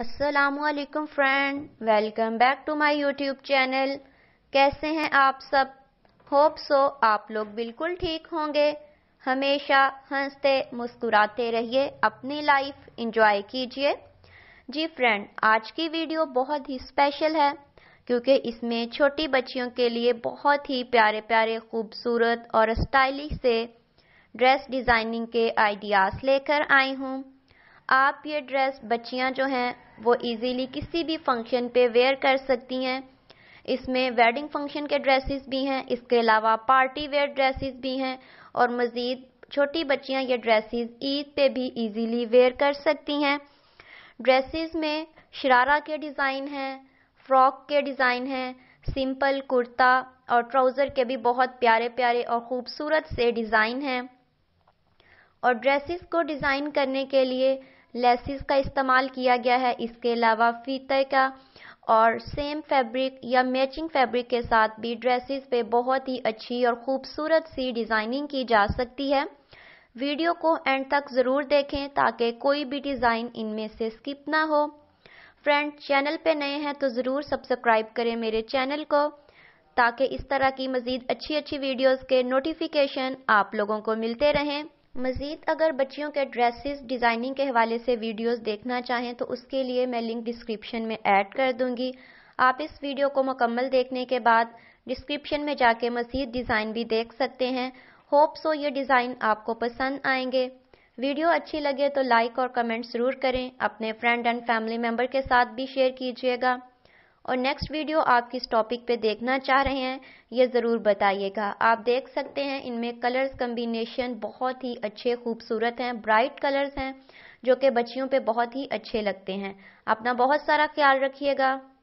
असलकम friend welcome back to my YouTube channel कैसे हैं आप सब होप सो आप लोग बिल्कुल ठीक होंगे हमेशा हंसते मुस्कुराते रहिए अपनी लाइफ इंजॉय कीजिए जी फ्रेंड आज की वीडियो बहुत ही स्पेशल है क्योंकि इसमें छोटी बच्चियों के लिए बहुत ही प्यारे प्यारे खूबसूरत और स्टाइलिश से ड्रेस डिज़ाइनिंग के आइडियाज़ लेकर आई हूँ आप ये ड्रेस बच्चियाँ जो हैं वो इजीली किसी भी फंक्शन पे वेयर कर सकती हैं इसमें वेडिंग फंक्शन के ड्रेसेस भी हैं इसके अलावा पार्टी वेयर ड्रेसेस भी हैं और मज़ीद छोटी बच्चियाँ ये ड्रेसेस ईद पे भी इजीली वेयर कर सकती हैं ड्रेसेस में शरारा के डिज़ाइन हैं फ्रॉक के डिज़ाइन हैं सिंपल कुर्ता और ट्राउज़र के भी बहुत प्यारे प्यारे और खूबसूरत से डिज़ाइन हैं और ड्रेसेस को डिज़ाइन करने के लिए लेसिस का इस्तेमाल किया गया है इसके अलावा फीते का और सेम फैब्रिक या मैचिंग फैब्रिक के साथ भी ड्रेसेस पे बहुत ही अच्छी और खूबसूरत सी डिज़ाइनिंग की जा सकती है वीडियो को एंड तक ज़रूर देखें ताकि कोई भी डिज़ाइन इनमें से स्किप ना हो फ्रेंड चैनल पे नए हैं तो ज़रूर सब्सक्राइब करें मेरे चैनल को ताकि इस तरह की मज़ीद अच्छी अच्छी वीडियोज के नोटिफिकेशन आप लोगों को मिलते रहें मज़ीद अगर बच्चियों के ड्रेसेस डिज़ाइनिंग के हवाले से वीडियोस देखना चाहें तो उसके लिए मैं लिंक डिस्क्रिप्शन में ऐड कर दूंगी आप इस वीडियो को मुकम्मल देखने के बाद डिस्क्रिप्शन में जाके मज़ीद डिज़ाइन भी देख सकते हैं होप सो ये डिज़ाइन आपको पसंद आएंगे वीडियो अच्छी लगे तो लाइक और कमेंट ज़रूर करें अपने फ्रेंड एंड फैमिली मेम्बर के साथ भी शेयर कीजिएगा और नेक्स्ट वीडियो आप किस टॉपिक पे देखना चाह रहे हैं ये ज़रूर बताइएगा आप देख सकते हैं इनमें कलर्स कम्बिनेशन बहुत ही अच्छे खूबसूरत हैं ब्राइट कलर्स हैं जो कि बच्चियों पे बहुत ही अच्छे लगते हैं अपना बहुत सारा ख्याल रखिएगा